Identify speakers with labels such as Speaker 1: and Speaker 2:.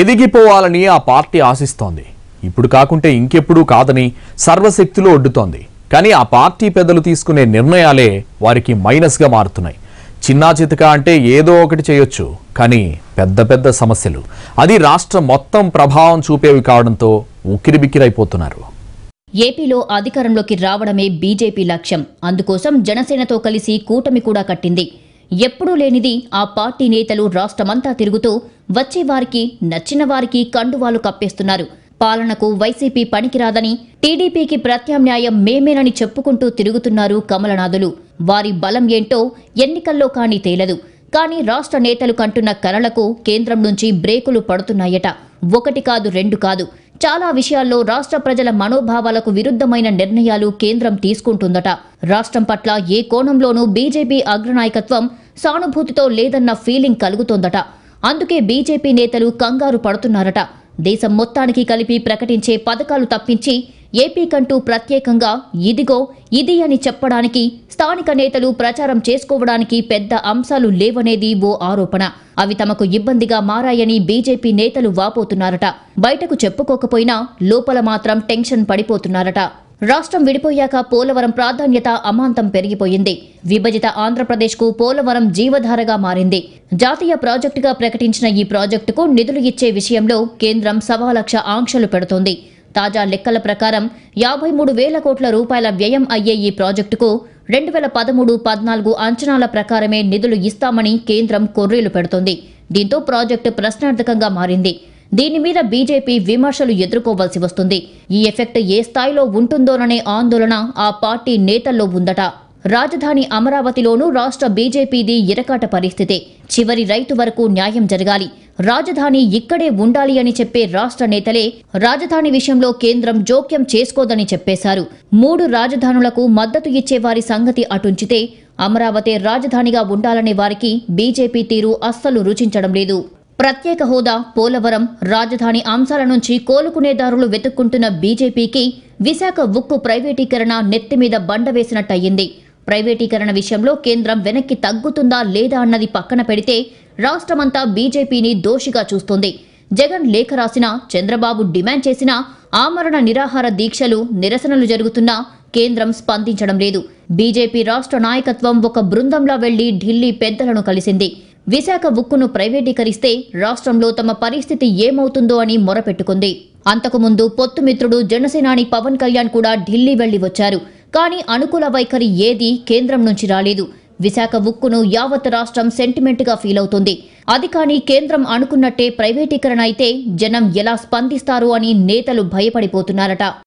Speaker 1: ఎదిగిపోవాలని ఆ పార్టీ ఆశిస్తోంది ఇప్పుడు కాకుంటే ఇంకెప్పుడు కాదని సర్వశక్తులు ఒడ్డుతోంది కానీ ఆ పార్టీ పెద్దలు తీసుకునే నిర్ణయాలే వారికి మైనస్గా మారుతున్నాయి చిన్నా చితక అంటే ఏదో ఒకటి చేయొచ్చు కానీ పెద్ద పెద్ద సమస్యలు అది రాష్ట్రం మొత్తం ప్రభావం చూపేవి కావడంతో ఉక్కిరిబిక్కిరైపోతున్నారు
Speaker 2: ఏపీలో అధికారంలోకి రావడమే బీజేపీ లక్ష్యం అందుకోసం జనసేనతో కలిసి కూటమి కూడా కట్టింది ఎప్పుడూ లేనిది ఆ పార్టీ నేతలు రాష్ట్రమంతా తిరుగుతూ వచ్చేవారికి నచ్చిన వారికి కండువాలు కప్పేస్తున్నారు పాలనకు వైసీపీ పనికిరాదని టీడీపీకి ప్రత్యామ్నాయం మేమేనని చెప్పుకుంటూ తిరుగుతున్నారు కమలనాథులు వారి బలం ఏంటో ఎన్నికల్లో కానీ తేలదు కానీ రాష్ట్ర నేతలు కంటున్న కలలకు కేంద్రం నుంచి బ్రేకులు పడుతున్నాయట ఒకటి కాదు రెండు కాదు చాలా విషయాల్లో రాష్ట్ర ప్రజల మనోభావాలకు విరుద్ధమైన నిర్ణయాలు కేంద్రం తీసుకుంటుందట రాష్ట్రం పట్ల ఏ కోణంలోనూ బీజేపీ అగ్రనాయకత్వం సానుభూతితో లేదన్న ఫీలింగ్ కలుగుతోందట అందుకే బీజేపీ నేతలు కంగారు పడుతున్నారట దేశం మొత్తానికి కలిపి ప్రకటించే పథకాలు తప్పించి ఏపీకంటూ ప్రత్యేకంగా ఇదిగో ఇది అని చెప్పడానికి స్థానిక నేతలు ప్రచారం చేసుకోవడానికి పెద్ద అంశాలు లేవనేది ఓ ఆరోపణ అవి తమకు ఇబ్బందిగా మారాయని బీజేపీ నేతలు వాపోతున్నారట బయటకు చెప్పుకోకపోయినా లోపల మాత్రం టెన్షన్ పడిపోతున్నారట రాష్ట్రం విడిపోయాక పోలవరం ప్రాధాన్యత అమాంతం పెరిగిపోయింది విభజిత ఆంధ్రప్రదేశ్కు పోలవరం జీవధారగా మారింది జాతీయ ప్రాజెక్టుగా ప్రకటించిన ఈ ప్రాజెక్టుకు నిధులు ఇచ్చే విషయంలో కేంద్రం సవాలక్ష ఆంక్షలు పెడుతోంది తాజా లెక్కల ప్రకారం యాభై మూడు వేల కోట్ల రూపాయల వ్యయం అయ్యే ఈ ప్రాజెక్టుకు రెండు వేల పదమూడు పద్నాలుగు అంచనాల ప్రకారమే నిధులు ఇస్తామని కేంద్రం కొర్రీలు పెడుతోంది దీంతో ప్రాజెక్టు ప్రశ్నార్థకంగా మారింది దీని మీద బీజేపీ విమర్శలు ఎదుర్కోవాల్సి వస్తుంది ఈ ఎఫెక్ట్ ఏ స్థాయిలో ఉంటుందోననే ఆందోళన ఆ పార్టీ నేతల్లో ఉందట రాజధాని అమరావతిలోనూ రాష్ట్ర బీజేపీది ఇరకాట పరిస్థితి చివరి రైతు వరకు న్యాయం జరగాలి రాజధాని ఇక్కడే ఉండాలి అని చెప్పే రాష్ట్ర నేతలే రాజధాని విషయంలో కేంద్రం జోక్యం చేసుకోదని చెప్పేశారు మూడు రాజధానులకు మద్దతు ఇచ్చే వారి సంగతి అటుంచితే అమరావతి రాజధానిగా ఉండాలనే వారికి బీజేపీ తీరు అస్సలు రుచించడం లేదు ప్రత్యేక హోదా పోలవరం రాజధాని అంశాల నుంచి కోలుకునేదారులు వెతుక్కుంటున్న బీజేపీకి విశాఖ ఉక్కు ప్రైవేటీకరణ నెత్తి మీద బండ వేసినట్టయింది ప్రైవేటీకరణ విషయంలో కేంద్రం వెనక్కి తగ్గుతుందా లేదా అన్నది పక్కన పెడితే రాష్ట్రమంతా బీజేపీని దోషిగా చూస్తుంది జగన్ లేఖ రాసిన చంద్రబాబు డిమాండ్ చేసిన ఆమరణ నిరాహార దీక్షలు నిరసనలు జరుగుతున్నా కేంద్రం స్పందించడం లేదు బీజేపీ రాష్ట్ర నాయకత్వం ఒక బృందంలా వెళ్లి ఢిల్లీ పెద్దలను కలిసింది విశాఖ ఉక్కును ప్రైవేటీకరిస్తే రాష్ట్రంలో తమ పరిస్థితి ఏమవుతుందో అని మొరపెట్టుకుంది అంతకుముందు పొత్తుమిత్రుడు జనసేనాని పవన్ కళ్యాణ్ కూడా ఢిల్లీ వెళ్లి వచ్చారు కానీ అనుకూల వైఖరి ఏదీ కేంద్రం నుంచి రాలేదు విశాఖ ఉక్కును యావత్ రాష్ట్రం సెంటిమెంట్గా ఫీల్ అవుతుంది అది కానీ కేంద్రం అనుకున్నట్టే ప్రైవేటీకరణ అయితే జనం ఎలా స్పందిస్తారు అని నేతలు భయపడిపోతున్నారట